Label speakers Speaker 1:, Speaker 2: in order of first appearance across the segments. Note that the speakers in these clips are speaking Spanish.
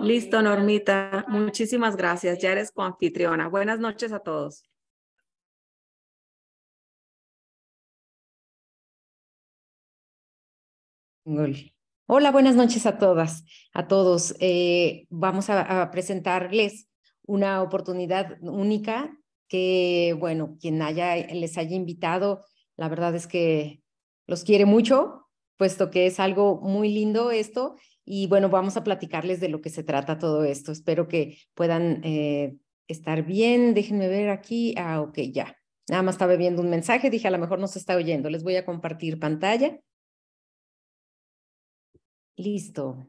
Speaker 1: Listo, Normita. Muchísimas gracias. Ya eres coanfitriona. Buenas noches a todos. Hola, buenas noches a todas, a todos. Eh, vamos a, a presentarles una oportunidad única que, bueno, quien haya, les haya invitado, la verdad es que los quiere mucho, puesto que es algo muy lindo esto y bueno, vamos a platicarles de lo que se trata todo esto. Espero que puedan eh, estar bien. Déjenme ver aquí. Ah, ok, ya. Nada más estaba viendo un mensaje. Dije, a lo mejor no se está oyendo. Les voy a compartir pantalla. Listo.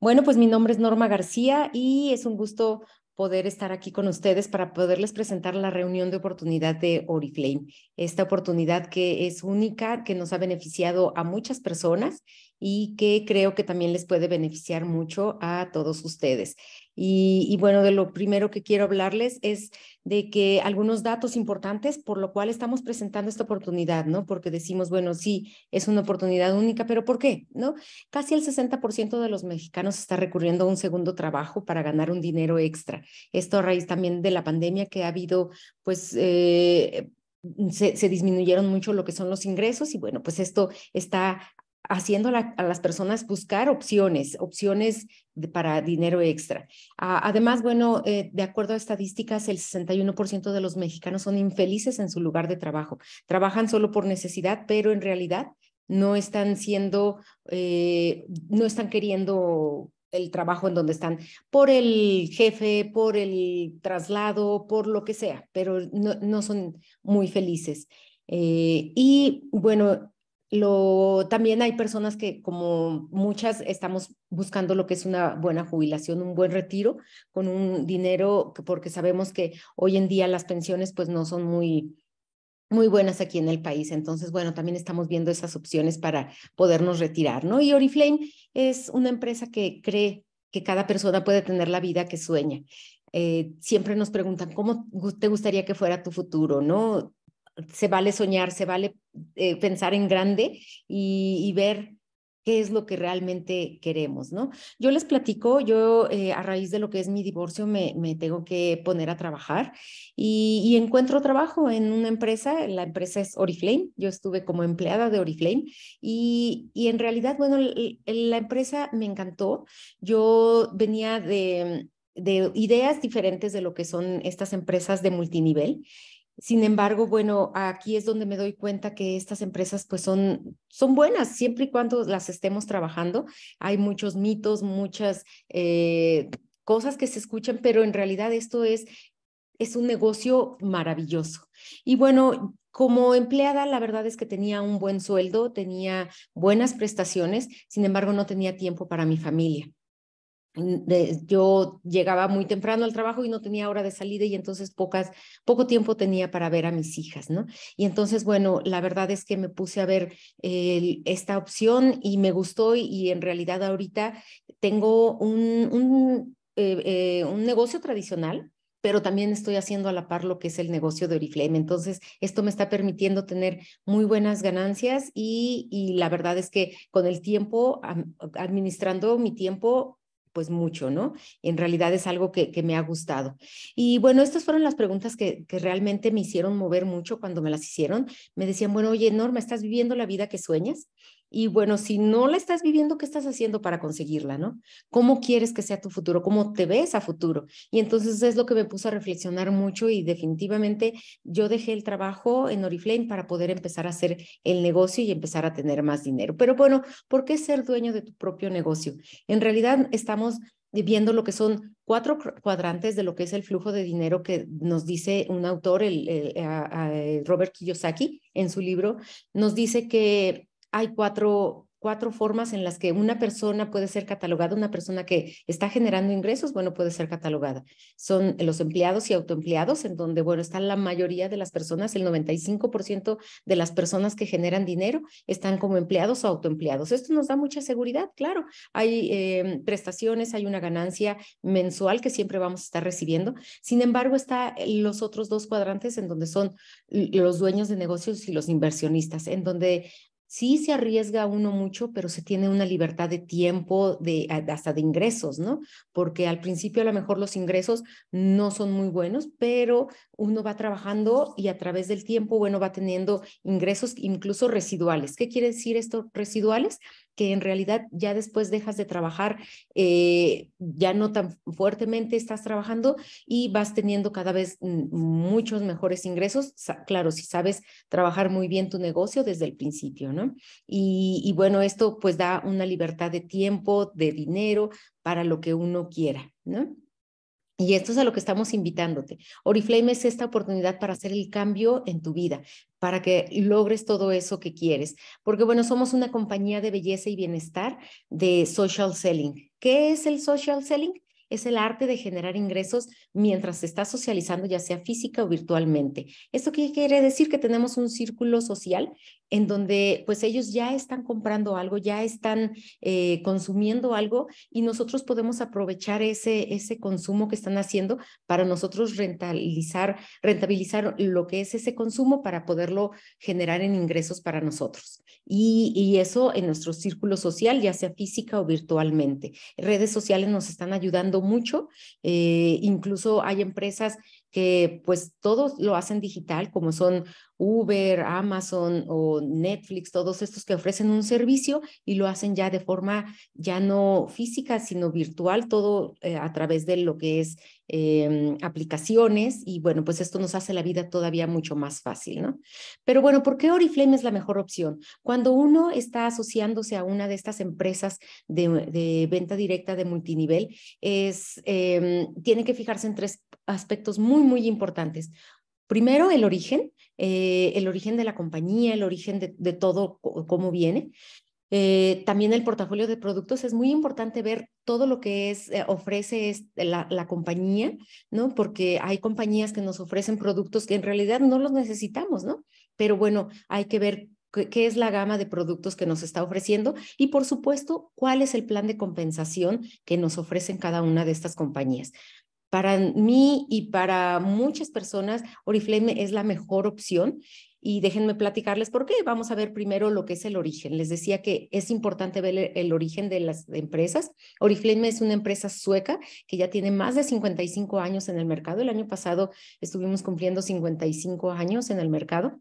Speaker 1: Bueno, pues mi nombre es Norma García y es un gusto poder estar aquí con ustedes para poderles presentar la reunión de oportunidad de Oriflame. Esta oportunidad que es única, que nos ha beneficiado a muchas personas y que creo que también les puede beneficiar mucho a todos ustedes. Y, bueno, de lo primero que quiero hablarles es de que algunos datos importantes por lo cual estamos presentando esta oportunidad, ¿no? Porque decimos, bueno, sí, es una oportunidad única, pero ¿por qué? ¿No? Casi el 60% de los mexicanos está recurriendo a un segundo trabajo para ganar un dinero extra. Esto a raíz también de la pandemia que ha habido, pues... Eh, se, se, disminuyeron mucho lo que son los ingresos y bueno, pues esto está haciendo a, las personas buscar opciones, opciones para dinero extra. Ah, además, bueno, eh, de acuerdo a estadísticas, el 61% de los mexicanos son infelices en su lugar de trabajo. Trabajan solo por necesidad, pero en realidad no están siendo, eh, no están queriendo el trabajo en donde están, por el jefe, por el traslado, por lo que sea, pero no, son muy felices. Eh, y bueno, lo, también hay personas que, como muchas, estamos buscando lo que es una buena jubilación, un buen retiro, con un dinero, porque sabemos que hoy en día las pensiones pues no son muy, muy buenas aquí en el país. Entonces, bueno, también estamos viendo esas opciones para podernos retirar, ¿no? Y Oriflame es una empresa que cree que cada persona puede tener la vida que sueña. Eh, siempre nos preguntan, ¿cómo te gustaría que fuera tu futuro? ¿No? se vale soñar, se vale eh, pensar en grande y, ver qué es lo que realmente queremos, ¿no? Yo les platico, yo eh, a raíz de lo que es mi divorcio me, tengo que poner a trabajar y, encuentro trabajo en una empresa, la empresa es Oriflame, yo estuve como empleada de Oriflame y, en realidad, bueno, la empresa me encantó, yo venía de ideas diferentes de lo que son estas empresas de multinivel sin embargo, bueno, aquí es donde me doy cuenta que estas empresas pues son, son buenas siempre y cuando las estemos trabajando. Hay muchos mitos, muchas eh, cosas que se escuchan, pero en realidad esto es, es un negocio maravilloso. Y bueno, como empleada, la verdad es que tenía un buen sueldo, tenía buenas prestaciones, sin embargo, no tenía tiempo para mi familia yo llegaba muy temprano al trabajo y no tenía hora de salida y entonces poco tiempo tenía para ver a mis hijas, ¿no? Y entonces, bueno, la verdad es que me puse a ver esta opción y me gustó y, en realidad ahorita tengo un, eh, eh, un, negocio tradicional, pero también estoy haciendo a la par lo que es el negocio de Oriflame. Entonces, esto me está permitiendo tener muy buenas ganancias y la verdad es que con el tiempo, administrando mi tiempo, pues mucho, ¿no? En realidad es algo que, me ha gustado. Y bueno, estas fueron las preguntas que, que, realmente me hicieron mover mucho cuando me las hicieron. Me decían, bueno, oye, Norma, ¿estás viviendo la vida que sueñas? Y bueno, si no la estás viviendo, ¿qué estás haciendo para conseguirla, no? ¿Cómo quieres que sea tu futuro? ¿Cómo te ves a futuro? Y entonces es lo que me puso a reflexionar mucho y definitivamente yo dejé el trabajo en Oriflame para poder empezar a hacer el negocio y empezar a tener más dinero. Pero bueno, ¿por qué ser dueño de tu propio negocio? En realidad estamos viendo lo que son cuatro cuadrantes de lo que es el flujo de dinero que nos dice un autor, Robert Kiyosaki, en su libro, nos dice que hay cuatro cuatro formas en las que una persona puede ser catalogada, una persona que está generando ingresos, bueno, puede ser catalogada. Son los empleados y autoempleados, en donde, bueno, están la mayoría de las personas, el 95% de las personas que generan dinero están como empleados o autoempleados. Esto nos da mucha seguridad, claro. Hay eh, prestaciones, hay una ganancia mensual que siempre vamos a estar recibiendo. Sin embargo, están los otros dos cuadrantes en donde son los dueños de negocios y los inversionistas, en donde sí se arriesga uno mucho, pero se tiene una libertad de tiempo, de, hasta de ingresos, ¿no? Porque al principio a lo mejor los ingresos no son muy buenos, pero uno va trabajando y a través del tiempo, bueno, va teniendo ingresos incluso residuales. ¿Qué quiere decir esto residuales? que en realidad ya después dejas de trabajar, eh, ya no tan fuertemente estás trabajando y vas teniendo cada vez mm, muchos mejores ingresos, claro, si sabes trabajar muy bien tu negocio desde el principio, ¿no? Y, y bueno, esto pues da una libertad de tiempo, de dinero, para lo que uno quiera, ¿no? Y esto es a lo que estamos invitándote. Oriflame es esta oportunidad para hacer el cambio en tu vida, para que logres todo eso que quieres. Porque bueno, somos una compañía de belleza y bienestar de social selling. ¿Qué es el social selling? es el arte de generar ingresos mientras se está socializando, ya sea física o virtualmente. ¿Esto qué quiere decir? Que tenemos un círculo social en donde pues ellos ya están comprando algo, ya están eh, consumiendo algo y nosotros podemos aprovechar ese, ese consumo que están haciendo para nosotros rentabilizar, rentabilizar lo que es ese consumo para poderlo generar en ingresos para nosotros. Y, eso en nuestro círculo social, ya sea física o virtualmente. Redes sociales nos están ayudando mucho, eh, incluso hay empresas que pues todos lo hacen digital, como son Uber, Amazon o Netflix, todos estos que ofrecen un servicio y lo hacen ya de forma ya no física, sino virtual, todo eh, a través de lo que es em, aplicaciones y bueno, pues esto nos hace la vida todavía mucho más fácil, ¿no? Pero bueno, ¿por qué Oriflame es la mejor opción? Cuando uno está asociándose a una de estas empresas de, venta directa de multinivel, es, em, tiene que fijarse en tres aspectos muy, muy importantes. Primero, el origen, eh, el origen de la compañía, el origen de, todo, cómo viene. Eh, también el portafolio de productos es muy importante ver todo lo que es, eh, ofrece la, compañía, ¿no? Porque hay compañías que nos ofrecen productos que en realidad no los necesitamos, ¿no? Pero bueno, hay que ver qué, qué es la gama de productos que nos está ofreciendo y por supuesto cuál es el plan de compensación que nos ofrecen cada una de estas compañías. Para mí y para muchas personas, Oriflame es la mejor opción y déjenme platicarles por qué. Vamos a ver primero lo que es el origen. Les decía que es importante ver el origen de las empresas. Oriflame es una empresa sueca que ya tiene más de 55 años en el mercado. El año pasado estuvimos cumpliendo 55 años en el mercado.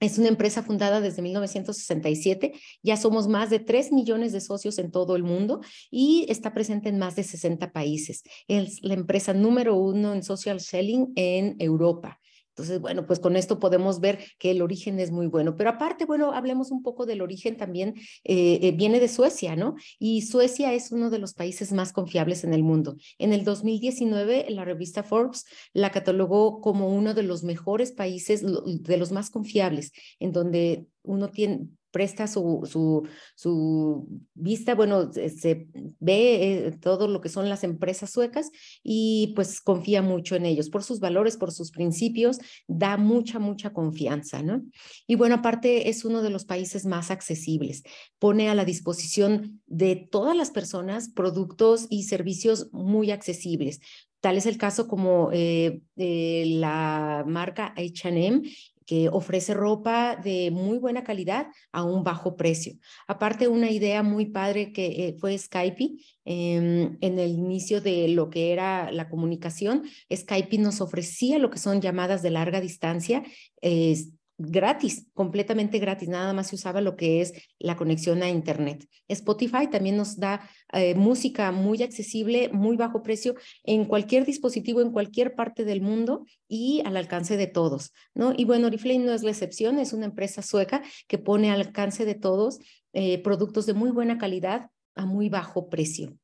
Speaker 1: Es una empresa fundada desde 1967, ya somos más de 3 millones de socios en todo el mundo y está presente en más de 60 países. Es la empresa número uno en social selling en Europa. Entonces, bueno, pues con esto podemos ver que el origen es muy bueno. Pero aparte, bueno, hablemos un poco del origen también, eh, eh, viene de Suecia, ¿no? Y Suecia es uno de los países más confiables en el mundo. En el 2019, la revista Forbes la catalogó como uno de los mejores países, de los más confiables, en donde uno tiene, presta su, su, su, vista, bueno, se ve eh, todo lo que son las empresas suecas y pues confía mucho en ellos por sus valores, por sus principios, da mucha, mucha confianza, ¿no? Y bueno, aparte es uno de los países más accesibles, pone a la disposición de todas las personas productos y servicios muy accesibles, Tal es el caso como eh, la marca HM que ofrece ropa de muy buena calidad a un bajo precio. Aparte, una idea muy padre que eh, fue Skype em, en el inicio de lo que era la comunicación, Skype nos ofrecía lo que son llamadas de larga distancia. Eh, gratis, completamente gratis, nada más se usaba lo que es la conexión a Internet. Spotify también nos da eh, música muy accesible, muy bajo precio, en cualquier dispositivo, en cualquier parte del mundo y al alcance de todos, ¿no? Y bueno, Oriflame no es la excepción, es una empresa sueca que pone al alcance de todos eh, productos de muy buena calidad a muy bajo precio.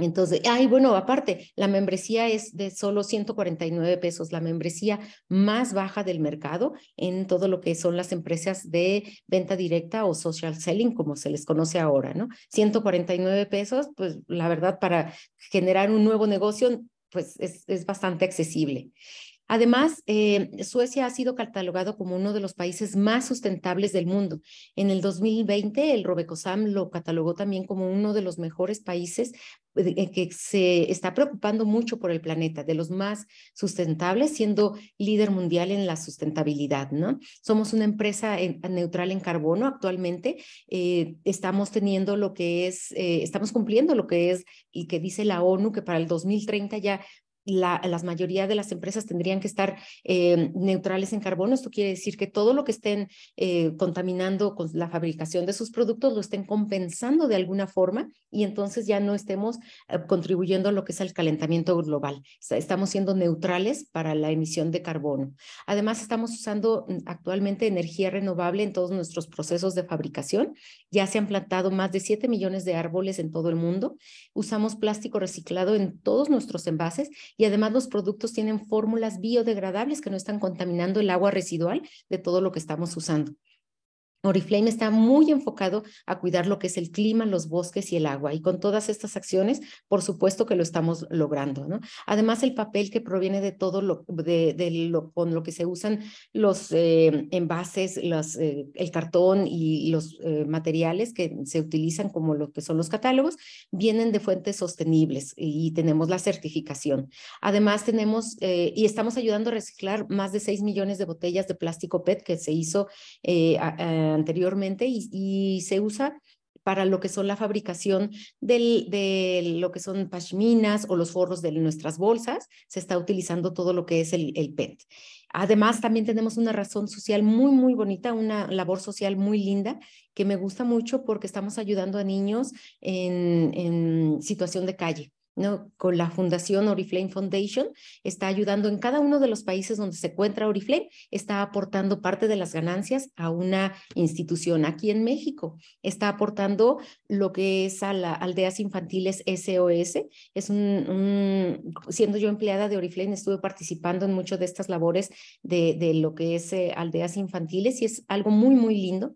Speaker 1: Entonces, ay, bueno, aparte, la membresía es de solo 149 pesos, la membresía más baja del mercado en todo lo que son las empresas de venta directa o social selling, como se les conoce ahora, ¿no? 149 pesos, pues la verdad, para generar un nuevo negocio, pues es bastante accesible. Además, eh, Suecia ha sido catalogado como uno de los países más sustentables del mundo. En el 2020, el Robecosam lo catalogó también como uno de los mejores países eh, eh, que se está preocupando mucho por el planeta, de los más sustentables, siendo líder mundial en la sustentabilidad, ¿no? Somos una empresa neutral en carbono actualmente, estamos teniendo lo que es, estamos cumpliendo lo que es y que dice la ONU que para el 2030 ya la, las mayoría de las empresas tendrían que estar eh, neutrales en carbono. Esto quiere decir que todo lo que estén eh, contaminando con la fabricación de sus productos lo estén compensando de alguna forma y entonces ya no estemos eh, contribuyendo a lo que es el calentamiento global. Estamos siendo neutrales para la emisión de carbono. Además, estamos usando mm, actualmente energía renovable en todos nuestros procesos de fabricación. Ya se han plantado más de 7 millones de árboles en todo el mundo. Usamos plástico reciclado en todos nuestros envases y además los productos tienen fórmulas biodegradables que no están contaminando el agua residual de todo lo que estamos usando. Oriflame está muy enfocado a cuidar lo que es el clima, los bosques y el agua. Y con todas estas acciones, por supuesto que lo estamos logrando. ¿no? Además, el papel que proviene de todo lo, de, lo con lo que se usan los eh, envases, eh, el cartón y los eh, materiales que se utilizan como lo que son los catálogos, vienen de fuentes sostenibles y tenemos la certificación. Además, tenemos y estamos ayudando a reciclar más de 6 millones de botellas de plástico PET que se hizo. Eh, anteriormente y, se usa para lo que son la fabricación del, de lo que son pashminas o los forros de nuestras bolsas, se está utilizando todo lo que es el, el PET. Además, también tenemos una razón social muy, muy bonita, una labor social muy linda que me gusta mucho porque estamos ayudando a niños en, en situación de calle con la fundación Oriflame Foundation, está ayudando en cada uno de los países donde se encuentra Oriflame, está aportando parte de las ganancias a una institución aquí en México, está aportando lo que es a las Aldeas Infantiles SOS, es un, siendo yo empleada de Oriflame, estuve participando en muchas de estas labores de, lo que es eh, Aldeas Infantiles y es algo muy, muy lindo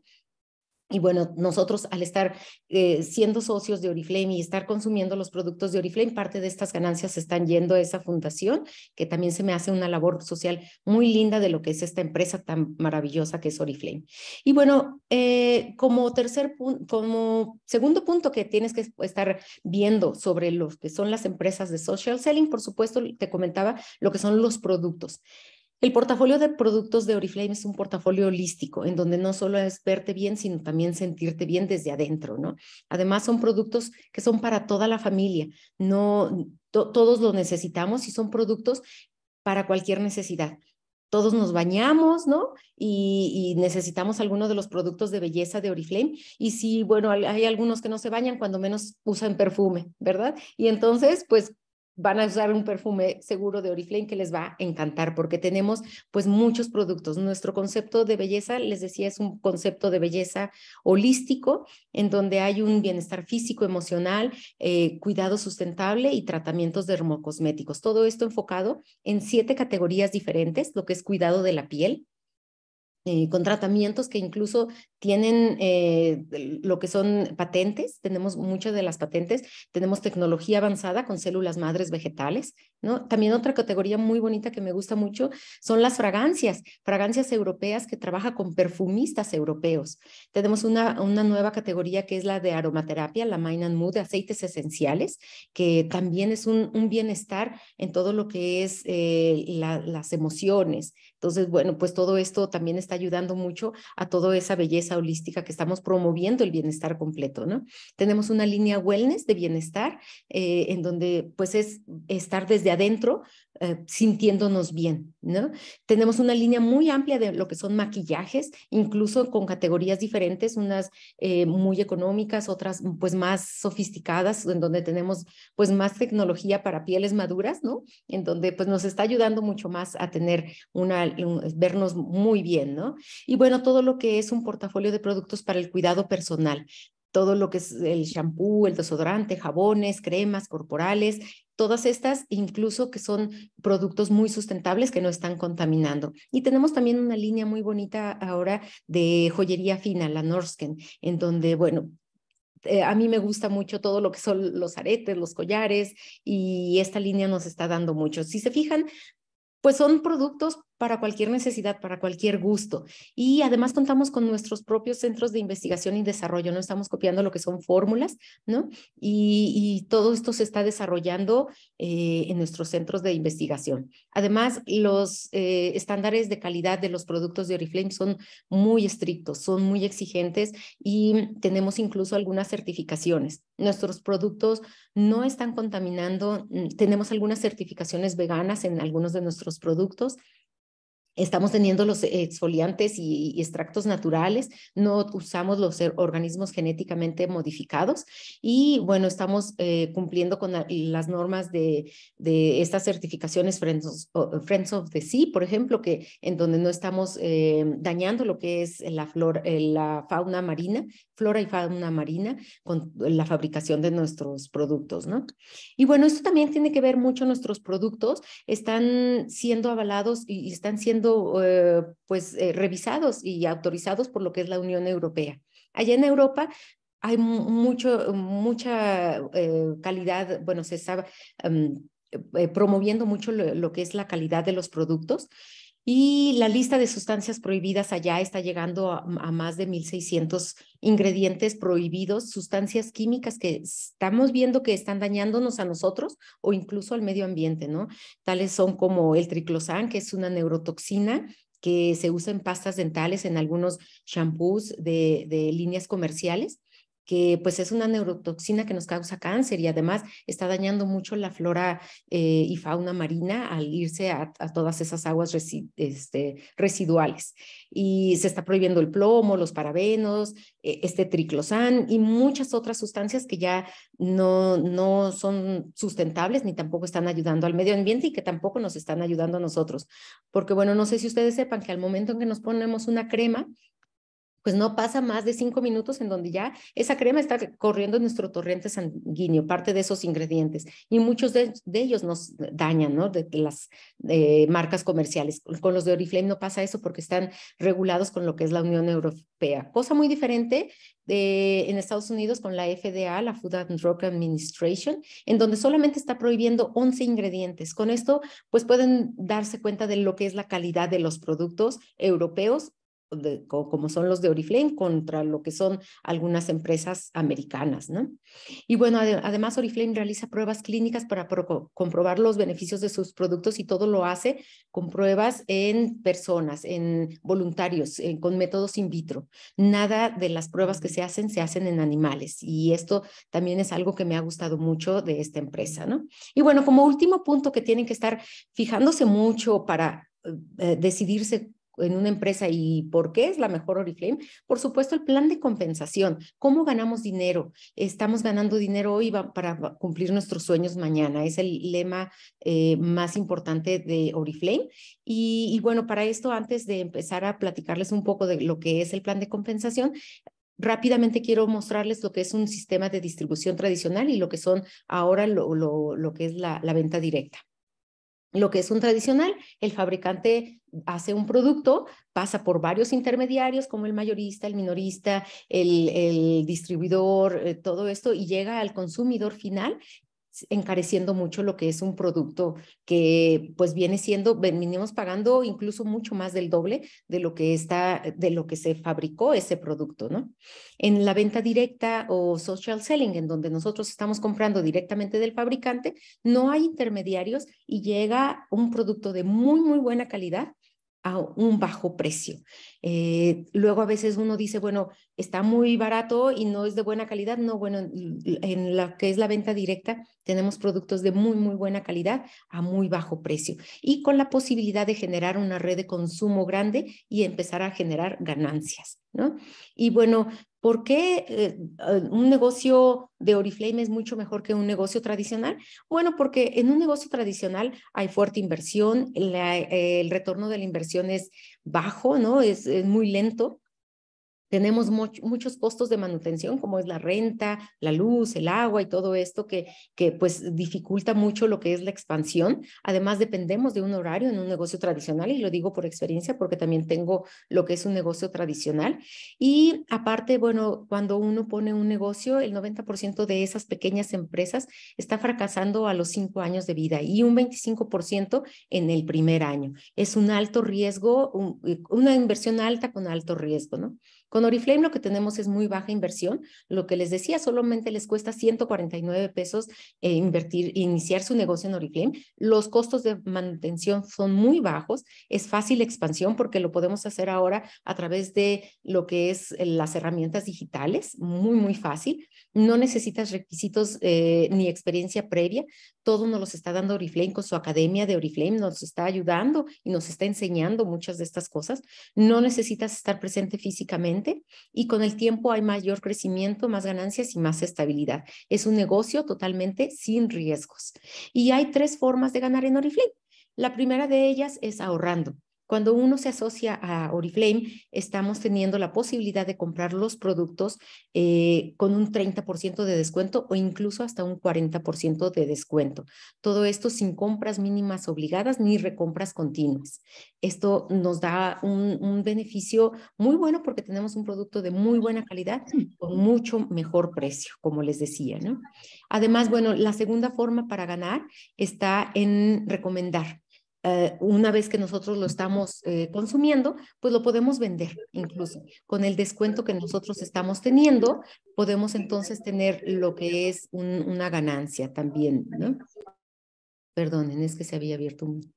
Speaker 1: y bueno, nosotros al estar eh, siendo socios de Oriflame y estar consumiendo los productos de Oriflame, parte de estas ganancias están yendo a esa fundación, que también se me hace una labor social muy linda de lo que es esta empresa tan maravillosa que es Oriflame. Y bueno, eh, como tercer punto, como segundo punto que tienes que estar viendo sobre lo que son las empresas de social selling, por supuesto, te comentaba lo que son los productos. El portafolio de productos de Oriflame es un portafolio holístico, en donde no solo es verte bien, sino también sentirte bien desde adentro, ¿no? Además, son productos que son para toda la familia, no todos los necesitamos y son productos para cualquier necesidad. Todos nos bañamos, ¿no? Y, y necesitamos algunos de los productos de belleza de Oriflame. Y si, bueno, hay algunos que no se bañan, cuando menos usan perfume, ¿verdad? Y entonces, pues van a usar un perfume seguro de Oriflame que les va a encantar porque tenemos pues muchos productos. Nuestro concepto de belleza, les decía, es un concepto de belleza holístico en donde hay un bienestar físico, emocional, eh, cuidado sustentable y tratamientos dermocosméticos. Todo esto enfocado en siete categorías diferentes, lo que es cuidado de la piel, eh, con tratamientos que incluso tienen eh, lo que son patentes, tenemos muchas de las patentes, tenemos tecnología avanzada con células madres vegetales, ¿no? También otra categoría muy bonita que me gusta mucho son las fragancias, fragancias europeas que trabaja con perfumistas europeos. Tenemos una, una nueva categoría que es la de aromaterapia, la Mind and Mood, de aceites esenciales, que también es un, bienestar en todo lo que es eh, las emociones, entonces, bueno, pues todo esto también está ayudando mucho a toda esa belleza holística que estamos promoviendo el bienestar completo, ¿no? Tenemos una línea wellness de bienestar eh, en donde pues es estar desde adentro eh, sintiéndonos bien, ¿no? Tenemos una línea muy amplia de lo que son maquillajes, incluso con categorías diferentes, unas eh, muy económicas, otras pues más sofisticadas, en donde tenemos pues más tecnología para pieles maduras, ¿no? En donde pues nos está ayudando mucho más a tener una vernos muy bien, ¿no? Y bueno, todo lo que es un portafolio de productos para el cuidado personal, todo lo que es el shampoo, el desodorante, jabones, cremas corporales, todas estas incluso que son productos muy sustentables que no están contaminando. Y tenemos también una línea muy bonita ahora de joyería fina, la Norsken, en donde, bueno, eh, a mí me gusta mucho todo lo que son los aretes, los collares, y esta línea nos está dando mucho. Si se fijan, pues son productos para cualquier necesidad, para cualquier gusto. Y además contamos con nuestros propios centros de investigación y desarrollo, no estamos copiando lo que son fórmulas, ¿no? Y, todo esto se está desarrollando eh, en nuestros centros de investigación. Además, los eh, estándares de calidad de los productos de Oriflame son muy estrictos, son muy exigentes y tenemos incluso algunas certificaciones. Nuestros productos no están contaminando, mm, tenemos algunas certificaciones veganas en algunos de nuestros productos. Estamos teniendo los exfoliantes y, extractos naturales, no usamos los er, organismos genéticamente modificados y bueno, estamos eh, cumpliendo con las normas de, de, estas certificaciones Friends of, the Sea, por ejemplo, que en donde no estamos eh, dañando lo que es la, flor, eh, la fauna marina, flora y fauna marina con la fabricación de nuestros productos, ¿no? Y bueno, esto también tiene que ver mucho, nuestros productos están siendo avalados y están siendo eh, pues eh, revisados y autorizados por lo que es la Unión Europea. Allá en Europa hay mucho, mucha eh, calidad, bueno, se está em, promoviendo mucho lo, que es la calidad de los productos y la lista de sustancias prohibidas allá está llegando a, más de 1.600 ingredientes prohibidos, sustancias químicas que estamos viendo que están dañándonos a nosotros o incluso al medio ambiente, ¿no? Tales son como el triclosán, que es una neurotoxina que se usa en pastas dentales, en algunos shampoos de líneas comerciales que pues es una neurotoxina que nos causa cáncer y además está dañando mucho la flora eh, y fauna marina al irse a, todas esas aguas este, residuales. Y se está prohibiendo el plomo, los parabenos, e-, este triclosán y muchas otras sustancias que ya no, no son sustentables ni tampoco están ayudando al medio ambiente y que tampoco nos están ayudando a nosotros. Porque bueno, no sé si ustedes sepan que al momento en que nos ponemos una crema, pues no pasa más de cinco minutos en donde ya esa crema está corriendo en nuestro torrente sanguíneo, parte de esos ingredientes. Y muchos de, ellos nos dañan, ¿no? De, las eh, marcas comerciales. Con, los de Oriflame no pasa eso porque están regulados con lo que es la Unión Europea. Cosa muy diferente de, en Estados Unidos con la FDA, la Food and Drug Administration, en donde solamente está prohibiendo 11 ingredientes. Con esto, pues pueden darse cuenta de lo que es la calidad de los productos europeos como son los de Oriflame contra lo que son algunas empresas americanas. ¿no? Y bueno, además Oriflame realiza pruebas clínicas para comprobar los beneficios de sus productos y todo lo hace con pruebas en personas, en voluntarios, con métodos in vitro. Nada de las pruebas que se hacen se hacen en animales y esto también es algo que me ha gustado mucho de esta empresa. ¿no? Y bueno, como último punto que tienen que estar fijándose mucho para eh, decidirse en una empresa y por qué es la mejor Oriflame, por supuesto el plan de compensación, cómo ganamos dinero, estamos ganando dinero hoy para cumplir nuestros sueños mañana, es el lema eh, más importante de Oriflame. Y, bueno, para esto, antes de empezar a platicarles un poco de lo que es el plan de compensación, rápidamente quiero mostrarles lo que es un sistema de distribución tradicional y lo que son ahora lo, que es la venta directa lo que es un tradicional, el fabricante hace un producto, pasa por varios intermediarios como el mayorista, el minorista, el, distribuidor, eh, todo esto, y llega al consumidor final encareciendo mucho lo que es un producto que pues viene siendo, venimos pagando incluso mucho más del doble de lo que está, de lo que se fabricó ese producto, ¿no? En la venta directa o social selling, en donde nosotros estamos comprando directamente del fabricante, no hay intermediarios y llega un producto de muy, muy buena calidad a un bajo precio. Eh, luego a veces uno dice, bueno, está muy barato y no es de buena calidad. No, bueno, en, en la que es la venta directa tenemos productos de muy, muy buena calidad a muy bajo precio y con la posibilidad de generar una red de consumo grande y empezar a generar ganancias, ¿no? Y bueno, ¿Por qué eh, eh, un negocio de Oriflame es mucho mejor que un negocio tradicional? Bueno, porque en un negocio tradicional hay fuerte inversión, el retorno de la inversión es bajo, ¿no? es muy lento. Tenemos muchos costos de manutención, como es la renta, la luz, el agua y todo esto que, que pues dificulta mucho lo que es la expansión. Además, dependemos de un horario en un negocio tradicional y lo digo por experiencia porque también tengo lo que es un negocio tradicional. Y aparte, bueno, cuando uno pone un negocio, el 90% de esas pequeñas empresas está fracasando a los cinco años de vida y un 25% en el primer año. Es un alto riesgo, una inversión alta con alto riesgo, ¿no? Con Oriflame lo que tenemos es muy baja inversión. Lo que les decía, solamente les cuesta 149 pesos eh, invertir, iniciar su negocio en Oriflame. Los costos de mantención son muy bajos. Es fácil expansión porque lo podemos hacer ahora a través de lo que es eh, las herramientas digitales. Muy, muy fácil. No necesitas requisitos eh, ni experiencia previa. Todo nos los está dando Oriflame con su academia de Oriflame. Nos está ayudando y nos está enseñando muchas de estas cosas. No necesitas estar presente físicamente y con el tiempo hay mayor crecimiento, más ganancias y más estabilidad. Es un negocio totalmente sin riesgos. Y hay tres formas de ganar en Oriflame. La primera de ellas es ahorrando. Cuando uno se asocia a Oriflame, estamos teniendo la posibilidad de comprar los productos eh, con un 30% de descuento o incluso hasta un 40% de descuento. Todo esto sin compras mínimas obligadas ni recompras continuas. Esto nos da un, un beneficio muy bueno porque tenemos un producto de muy buena calidad mm. con mucho mejor precio, como les decía, ¿no? Además, bueno, la segunda forma para ganar está en recomendar. Eh, una vez que nosotros lo estamos eh, consumiendo, pues lo podemos vender incluso. Con el descuento que nosotros estamos teniendo, podemos entonces tener lo que es una ganancia también, ¿no? Perdonen, es que se había abierto un...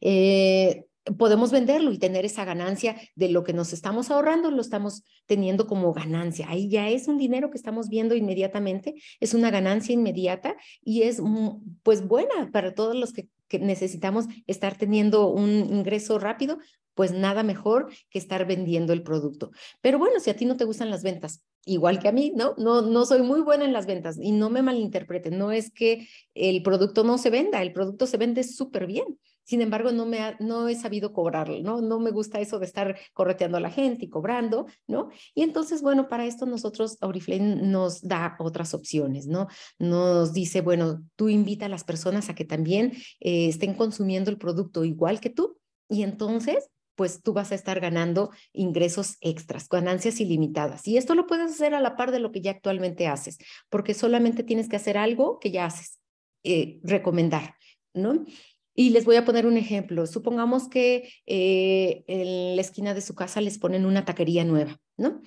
Speaker 1: Eh, podemos venderlo y tener esa ganancia de lo que nos estamos ahorrando, lo estamos teniendo como ganancia. Ahí ya es un dinero que estamos viendo inmediatamente, es una ganancia inmediata y es mm, pues buena para todos los que que necesitamos estar teniendo un ingreso rápido, pues nada mejor que estar vendiendo el producto. Pero bueno, si a ti no te gustan las ventas, igual que a mí, ¿no? No, no soy muy buena en las ventas y no me malinterpreten, no es que el producto no se venda, el producto se vende súper bien. Sin embargo, no, me no he sabido cobrarlo, ¿no? No me gusta eso de estar correteando a la gente y cobrando, ¿no? Y entonces, bueno, para esto nosotros, Auriflame nos da otras opciones, ¿no? Nos dice, bueno, tú invita a las personas a que también eh, estén consumiendo el producto igual que tú y entonces pues tú vas a estar ganando ingresos extras, ganancias ilimitadas. Y esto lo puedes hacer a la par de lo que ya actualmente haces, porque solamente tienes que hacer algo que ya haces, eh, recomendar, ¿no? Y les voy a poner un ejemplo. Supongamos que eh, en la esquina de su casa les ponen una taquería nueva, ¿no?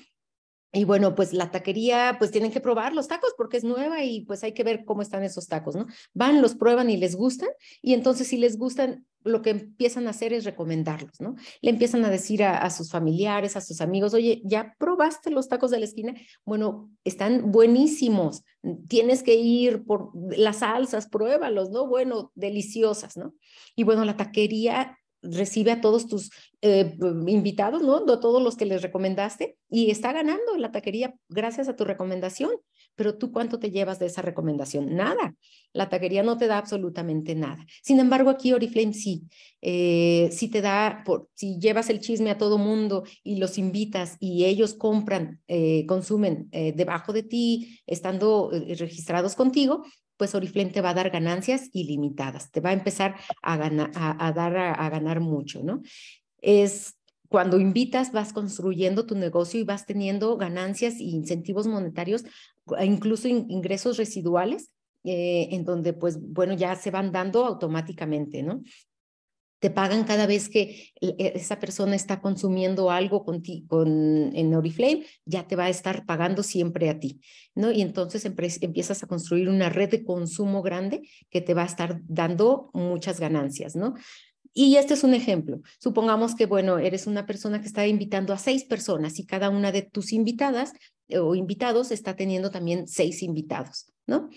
Speaker 1: Y bueno, pues la taquería, pues tienen que probar los tacos porque es nueva y pues hay que ver cómo están esos tacos, ¿no? Van, los prueban y les gustan y entonces si les gustan, lo que empiezan a hacer es recomendarlos, ¿no? Le empiezan a decir a, sus familiares, a sus amigos, oye, ¿ya probaste los tacos de la esquina? Bueno, están buenísimos, tienes que ir por las salsas, pruébalos, ¿no? Bueno, deliciosas, ¿no? Y bueno, la taquería recibe a todos tus eh, invitados, ¿no? A todos los que les recomendaste y está ganando la taquería gracias a tu recomendación. Pero tú cuánto te llevas de esa recomendación? Nada. La taquería no te da absolutamente nada. Sin embargo, aquí Oriflame sí. Eh, si te da, por, si llevas el chisme a todo mundo y los invitas y ellos compran, eh, consumen debajo de ti, estando registrados contigo, pues Oriflame te va a dar ganancias ilimitadas, te va a empezar a, ganar, a, dar a, ganar mucho, ¿no? Es cuando invitas, vas construyendo tu negocio y vas teniendo ganancias e incentivos monetarios, e incluso ingresos residuales, eh, en donde, pues, bueno, ya se van dando automáticamente, ¿no? te pagan cada vez que e, esa persona está consumiendo algo con ti, con, en Oriflame, ya te va a estar pagando siempre a ti, ¿no? Y entonces empiezas a construir una red de consumo grande que te va a estar dando muchas ganancias, ¿no? Y este es un ejemplo. Supongamos que, bueno, eres una persona que está invitando a seis personas y cada una de tus invitadas eh, o invitados está teniendo también seis invitados, ¿no?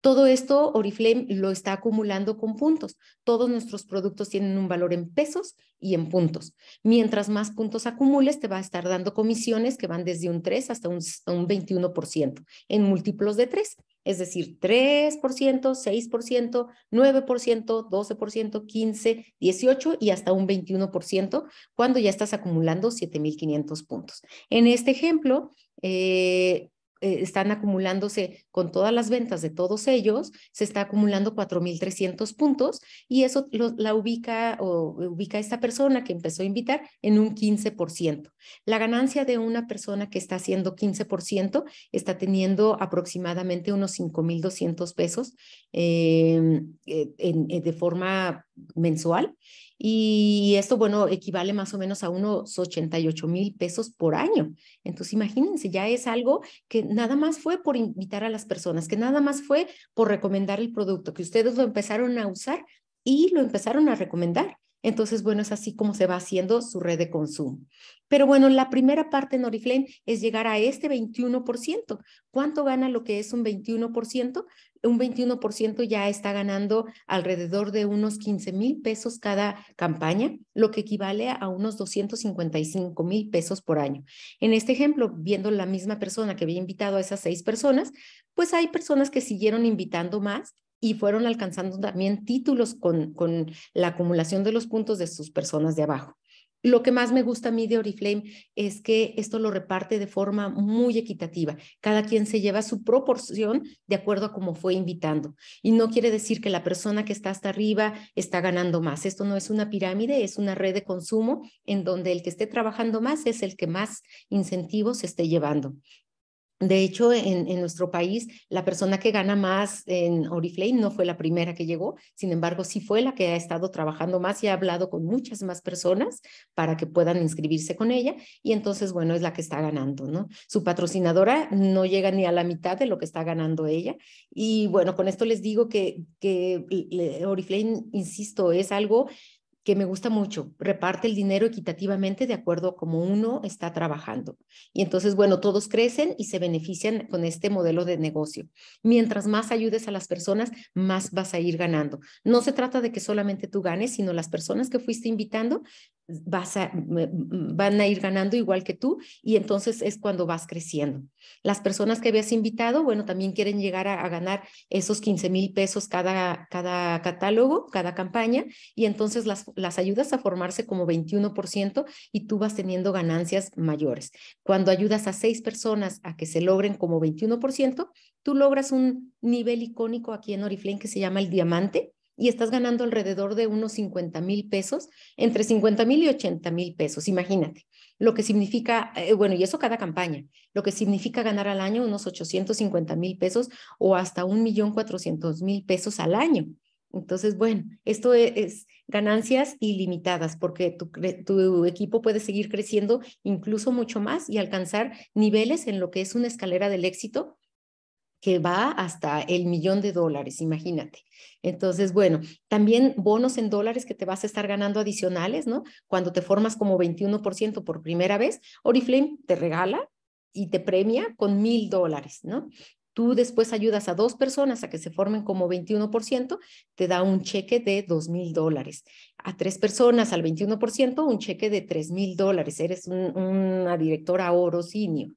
Speaker 1: Todo esto Oriflame lo está acumulando con puntos. Todos nuestros productos tienen un valor en pesos y en puntos. Mientras más puntos acumules, te va a estar dando comisiones que van desde un 3 hasta un, 21% en múltiplos de 3. Es decir, 3%, 6%, 9%, 12%, 15%, 18% y hasta un 21% cuando ya estás acumulando 7.500 puntos. En este ejemplo, eh, eh, están acumulándose con todas las ventas de todos ellos, se está acumulando 4.300 puntos y eso la ubica o ubica esta persona que empezó a invitar en un 15%. La ganancia de una persona que está haciendo 15% está teniendo aproximadamente unos 5.200 pesos eh, eh, de forma mensual y esto, bueno, equivale más o menos a unos 88 mil pesos por año. Entonces, imagínense, ya es algo que nada más fue por invitar a las personas, que nada más fue por recomendar el producto, que ustedes lo empezaron a usar y lo empezaron a recomendar. Entonces, bueno, es así como se va haciendo su red de consumo. Pero bueno, la primera parte en Oriflame es llegar a este 21%. ¿Cuánto gana lo que es un 21%? Un 21% ya está ganando alrededor de unos 15 mil pesos cada campaña, lo que equivale a unos 255 mil pesos por año. En este ejemplo, viendo la misma persona que había invitado a esas seis personas, pues hay personas que siguieron invitando más y fueron alcanzando también títulos con, con la acumulación de los puntos de sus personas de abajo. Lo que más me gusta a mí de Oriflame es que esto lo reparte de forma muy equitativa. Cada quien se lleva su proporción de acuerdo a cómo fue invitando. Y no quiere decir que la persona que está hasta arriba está ganando más. Esto no es una pirámide, es una red de consumo en donde el que esté trabajando más es el que más incentivos esté llevando. De hecho, en, nuestro país, la persona que gana más en Oriflame no fue la primera que llegó, sin embargo, sí fue la que ha estado trabajando más y ha hablado con muchas más personas para que puedan inscribirse con ella y entonces, bueno, es la que está ganando, ¿no? Su patrocinadora no llega ni a la mitad de lo que está ganando ella y bueno, con esto les digo que, que Oriflame, insisto, es algo que me gusta mucho, reparte el dinero equitativamente de acuerdo a cómo uno está trabajando. Y entonces, bueno, todos crecen y se benefician con este modelo de negocio. Mientras más ayudes a las personas, más vas a ir ganando. No se trata de que solamente tú ganes, sino las personas que fuiste invitando van a ir ganando igual que tú y entonces es cuando vas creciendo. Las personas que habías invitado, bueno, también quieren llegar a, ganar esos 15 mil pesos cada, cada catálogo, cada campaña y entonces las, las ayudas a formarse como 21% y tú vas teniendo ganancias mayores. Cuando ayudas a seis personas a que se logren como 21%, tú logras un nivel icónico aquí en Oriflame que se llama el diamante y estás ganando alrededor de unos 50 mil pesos, entre 50 mil y 80 mil pesos, imagínate, lo que significa, eh, bueno, y eso cada campaña, lo que significa ganar al año unos 850 mil pesos o hasta un millón mil pesos al año. Entonces, bueno, esto e-, es, ganancias ilimitadas porque tu, equipo puede seguir creciendo incluso mucho más y alcanzar niveles en lo que es una escalera del éxito que va hasta el millón de dólares, imagínate. Entonces, bueno, también bonos en dólares que te vas a estar ganando adicionales, ¿no? Cuando te formas como 21% por primera vez, Oriflame te regala y te premia con mil dólares, ¿no? Tú después ayudas a dos personas a que se formen como 21%, te da un cheque de dos mil dólares. A tres personas al 21%, un cheque de tres mil dólares. Eres una directora senior.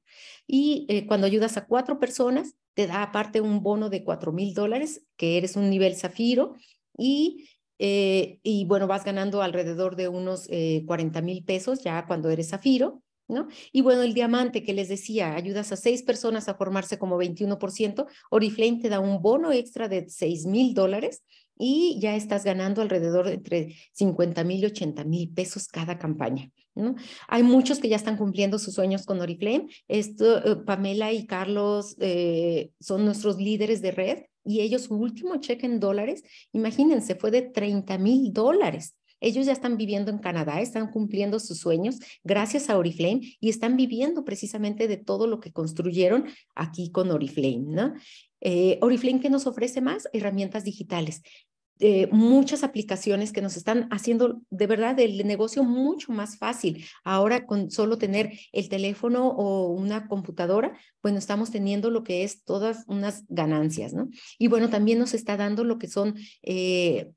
Speaker 1: Y eh, cuando ayudas a cuatro personas, te da aparte un bono de 4 mil dólares, que eres un nivel zafiro, y, eh, y bueno, vas ganando alrededor de unos eh, 40 mil pesos ya cuando eres zafiro. ¿No? Y bueno, el diamante que les decía, ayudas a seis personas a formarse como 21%, Oriflame te da un bono extra de 6 mil dólares y ya estás ganando alrededor de entre 50 mil y 80 mil pesos cada campaña. ¿no? Hay muchos que ya están cumpliendo sus sueños con Oriflame. Esto, eh, Pamela y Carlos eh, son nuestros líderes de red y ellos su último cheque en dólares, imagínense, fue de 30 mil dólares. Ellos ya están viviendo en Canadá, están cumpliendo sus sueños gracias a Oriflame y están viviendo precisamente de todo lo que construyeron aquí con Oriflame, ¿no? Eh, Oriflame, ¿qué nos ofrece más? Herramientas digitales muchas aplicaciones que nos están haciendo de verdad el negocio mucho más fácil. Ahora con solo tener el teléfono o una computadora, bueno, estamos teniendo lo que es todas unas ganancias, ¿no? Y bueno, también nos está dando lo que son... Eh,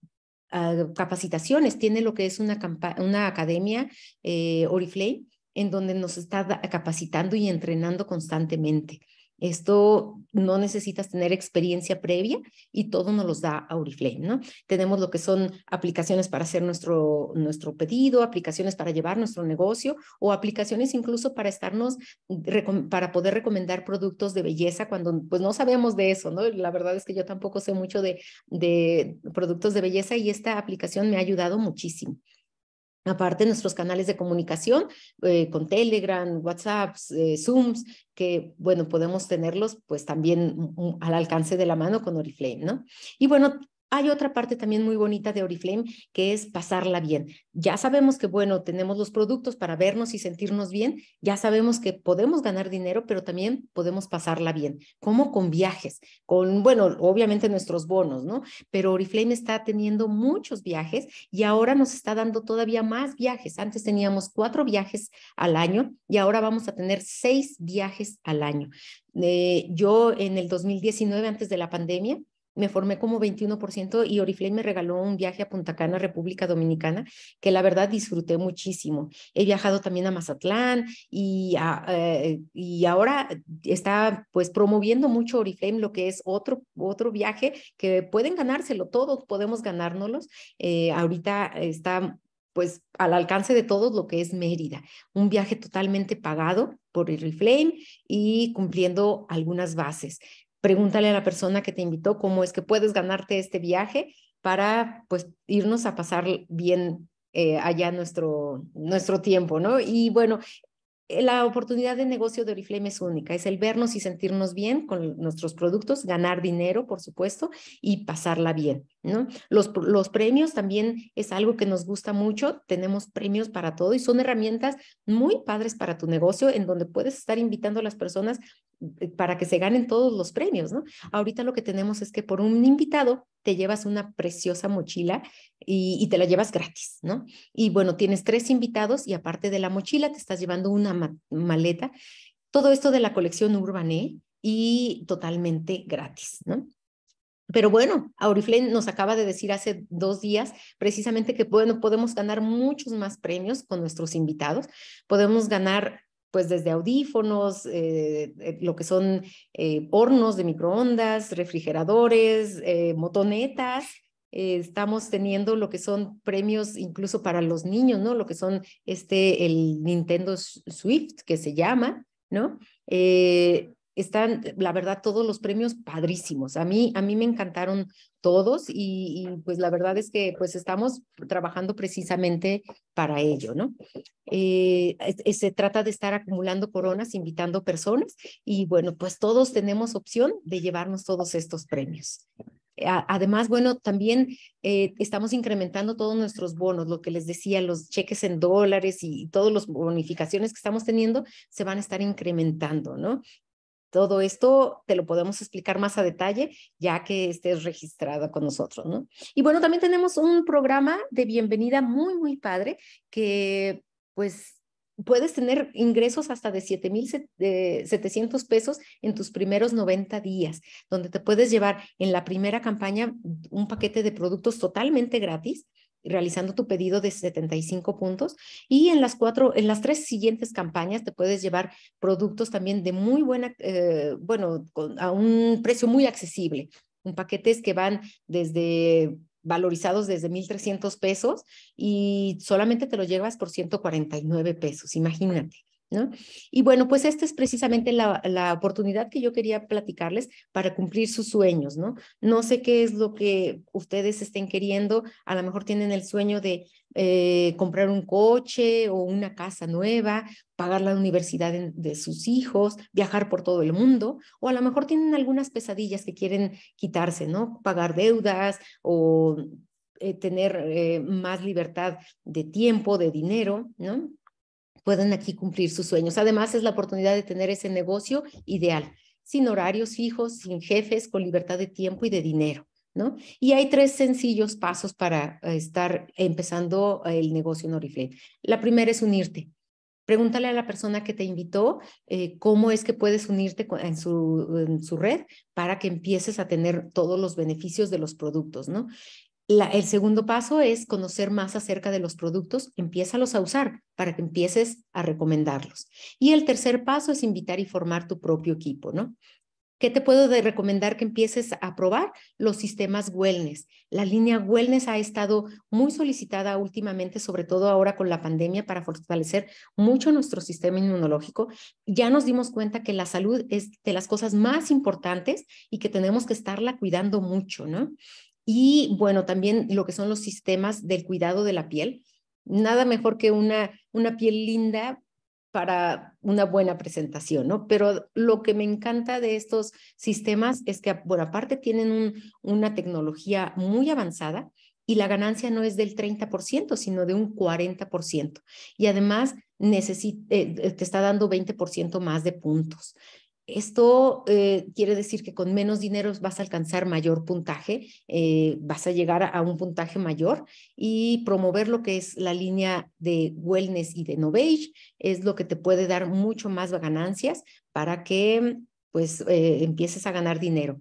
Speaker 1: ah, capacitaciones, tiene lo que es una, una academia eh, Oriflame, en donde nos está capacitando y entrenando constantemente. Esto no necesitas tener experiencia previa y todo nos los da Auriflame, ¿no? Tenemos lo que son aplicaciones para hacer nuestro, nuestro pedido, aplicaciones para llevar nuestro negocio o aplicaciones incluso para estarnos, para poder recomendar productos de belleza cuando pues no sabemos de eso, La verdad es que yo tampoco sé mucho de productos de belleza y esta aplicación me ha ayudado muchísimo. Aparte, nuestros canales de comunicación eh, con Telegram, WhatsApp, eh, Zooms, que, bueno, podemos tenerlos pues también mm, mm, al alcance de la mano con Oriflame, ¿no? Y bueno, hay otra parte también muy bonita de Oriflame que es pasarla bien. Ya sabemos que, bueno, tenemos los productos para vernos y sentirnos bien, ya sabemos que podemos ganar dinero, pero también podemos pasarla bien. ¿Cómo? Con viajes, con, bueno, obviamente nuestros bonos, ¿no? Pero Oriflame está teniendo muchos viajes y ahora nos está dando todavía más viajes. Antes teníamos cuatro viajes al año y ahora vamos a tener seis viajes al año. Eh, yo en el 2019, antes de la pandemia, me formé como 21% y Oriflame me regaló un viaje a Punta Cana, República Dominicana, que la verdad disfruté muchísimo. He viajado también a Mazatlán y, eh, y ahora está pues promoviendo mucho Oriflame, lo que es otro, otro viaje que pueden ganárselo, todos podemos ganárnoslos. Eh, ahorita está pues al alcance de todos lo que es Mérida, un viaje totalmente pagado por Oriflame y cumpliendo algunas bases pregúntale a la persona que te invitó cómo es que puedes ganarte este viaje para pues irnos a pasar bien eh, allá nuestro, nuestro tiempo, ¿no? Y bueno, la oportunidad de negocio de Oriflame es única, es el vernos y sentirnos bien con nuestros productos, ganar dinero, por supuesto, y pasarla bien, ¿no? Los, los premios también es algo que nos gusta mucho, tenemos premios para todo y son herramientas muy padres para tu negocio en donde puedes estar invitando a las personas eh, para que se ganen todos los premios, ¿no? Ahorita lo que tenemos es que por un invitado te llevas una preciosa mochila y, te la llevas gratis, ¿no? Y bueno, tienes tres invitados y aparte de la mochila te estás llevando una maleta, todo esto de la colección Urbané e y totalmente gratis, ¿no? Pero bueno, Auriflame nos acaba de decir hace dos días precisamente que bueno, podemos ganar muchos más premios con nuestros invitados. Podemos ganar pues desde audífonos, eh, eh, lo que son eh, hornos de microondas, refrigeradores, motonetas. estamos teniendo lo que son premios incluso para los niños, ¿no? Lo que son este, el Nintendo Swift, que se llama, ¿no? están, la verdad, todos los premios padrísimos. A mí, a mí me encantaron todos y, pues la verdad es que pues estamos trabajando precisamente para ello, ¿no? Eh, se trata de estar acumulando coronas, invitando personas y bueno, pues todos tenemos opción de llevarnos todos estos premios. Además, bueno, también eh, estamos incrementando todos nuestros bonos, lo que les decía, los cheques en dólares y, y todas las bonificaciones que estamos teniendo se van a estar incrementando, ¿no? Todo esto te lo podemos explicar más a detalle ya que estés registrada con nosotros, Y bueno, también tenemos un programa de bienvenida muy, muy padre que pues puedes tener ingresos hasta de 7,700 pesos en tus primeros 90 días, donde te puedes llevar en la primera campaña un paquete de productos totalmente gratis realizando tu pedido de 75 puntos y en las cuatro, en las tres siguientes campañas te puedes llevar productos también de muy buena, eh, bueno, a un precio muy accesible. Un paquetes que van desde valorizados desde 1.300 pesos y solamente te lo llevas por 149 pesos, imagínate. Y bueno, pues esta es precisamente la, oportunidad que yo quería platicarles para cumplir sus sueños, ¿no? No sé qué es lo que ustedes estén queriendo, a lo mejor tienen el sueño de eh, comprar un coche o una casa nueva, pagar la universidad de, sus hijos, viajar por todo el mundo, o a lo mejor tienen algunas pesadillas que quieren quitarse, ¿no? Pagar deudas o eh, tener eh, más libertad de tiempo, de dinero, ¿no? Pueden aquí cumplir sus sueños. Además, es la oportunidad de tener ese negocio ideal, sin horarios fijos, sin jefes, con libertad de tiempo y de dinero. ¿No? Y hay tres sencillos pasos para eh, estar empezando el negocio en Oriflame. La primera es unirte. Pregúntale a la persona que te invitó eh, cómo es que puedes unirte en su, en su, red para que empieces a tener todos los beneficios de los productos, ¿no? el segundo paso es conocer más acerca de los productos, empiézalos a usar para que empieces a recomendarlos. Y el tercer paso es invitar y formar tu propio equipo, ¿no? ¿Qué te puedo recomendar que empieces a probar? Los sistemas wellness. La línea wellness ha estado muy solicitada últimamente, sobre todo ahora con la pandemia, para fortalecer mucho nuestro sistema inmunológico. Ya nos dimos cuenta que la salud es de las cosas más importantes y que tenemos que estarla cuidando mucho, ¿no? y bueno, también lo que son los sistemas del cuidado de la piel. Nada mejor que una, una piel linda para una buena presentación, ¿no? Pero lo que me encanta de estos sistemas es que, bueno, aparte tienen una tecnología muy avanzada y la ganancia no es del 30%, sino de un 40%. Y además eh, te está dando 20% más de puntos. Esto eh, quiere decir que con menos dinero vas a alcanzar mayor puntaje, eh, vas a llegar a, un puntaje mayor y promover lo que es la línea de wellness y de novage es lo que te puede dar mucho más ganancias para que pues eh, empieces a ganar dinero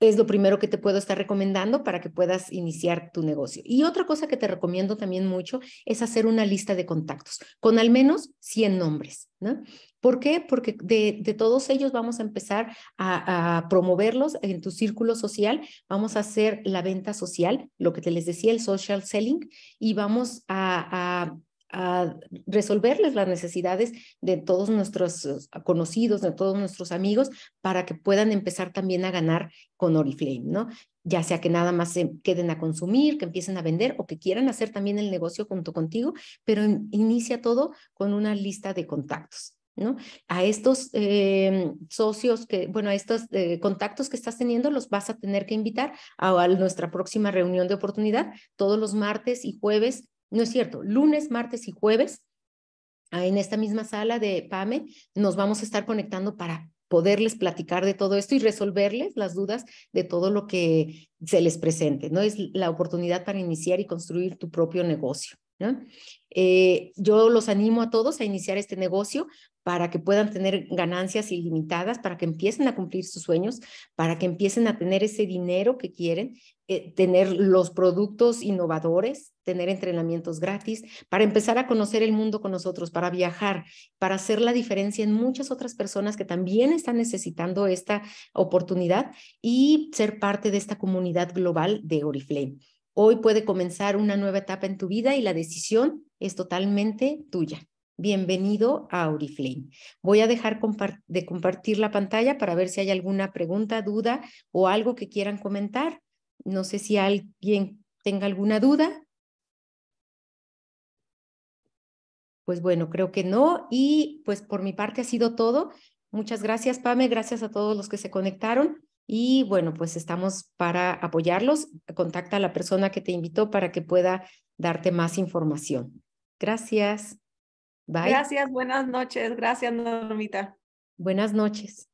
Speaker 1: es lo primero que te puedo estar recomendando para que puedas iniciar tu negocio. Y otra cosa que te recomiendo también mucho es hacer una lista de contactos con al menos 100 nombres, ¿no? ¿Por qué? Porque de, todos ellos vamos a empezar a, promoverlos en tu círculo social, vamos a hacer la venta social, lo que te les decía, el social selling, y vamos a a resolverles las necesidades de todos nuestros eh, conocidos, de todos nuestros amigos, para que puedan empezar también a ganar con Oriflame, ¿no? Ya sea que nada más se queden a consumir, que empiecen a vender o que quieran hacer también el negocio junto contigo, pero inicia todo con una lista de contactos. ¿No? A estos eh, socios que, bueno, a estos eh, contactos que estás teniendo los vas a tener que invitar a, nuestra próxima reunión de oportunidad todos los martes y jueves no es cierto, lunes, martes y jueves ah, en esta misma sala de PAME nos vamos a estar conectando para poderles platicar de todo esto y resolverles las dudas de todo lo que se les presente, ¿no? Es la oportunidad para iniciar y construir tu propio negocio. Eh, yo los animo a todos a iniciar este negocio para que puedan tener ganancias ilimitadas, para que empiecen a cumplir sus sueños, para que empiecen a tener ese dinero que quieren, eh, tener los productos innovadores, tener entrenamientos gratis, para empezar a conocer el mundo con nosotros, para viajar, para hacer la diferencia en muchas otras personas que también están necesitando esta oportunidad y ser parte de esta comunidad global de Oriflame. Hoy puede comenzar una nueva etapa en tu vida y la decisión es totalmente tuya. Bienvenido a Auriflame. Voy a dejar de compartir la pantalla para ver si hay alguna pregunta, duda o algo que quieran comentar. No sé si alguien tenga alguna duda. Pues bueno, creo que no. Y pues por mi parte ha sido todo. Muchas gracias, Pame. Gracias a todos los que se conectaron. Y bueno, pues estamos para apoyarlos. Contacta a la persona que te invitó para que pueda darte más información. Gracias. Bye. Gracias, buenas noches. Gracias, Normita. Buenas noches.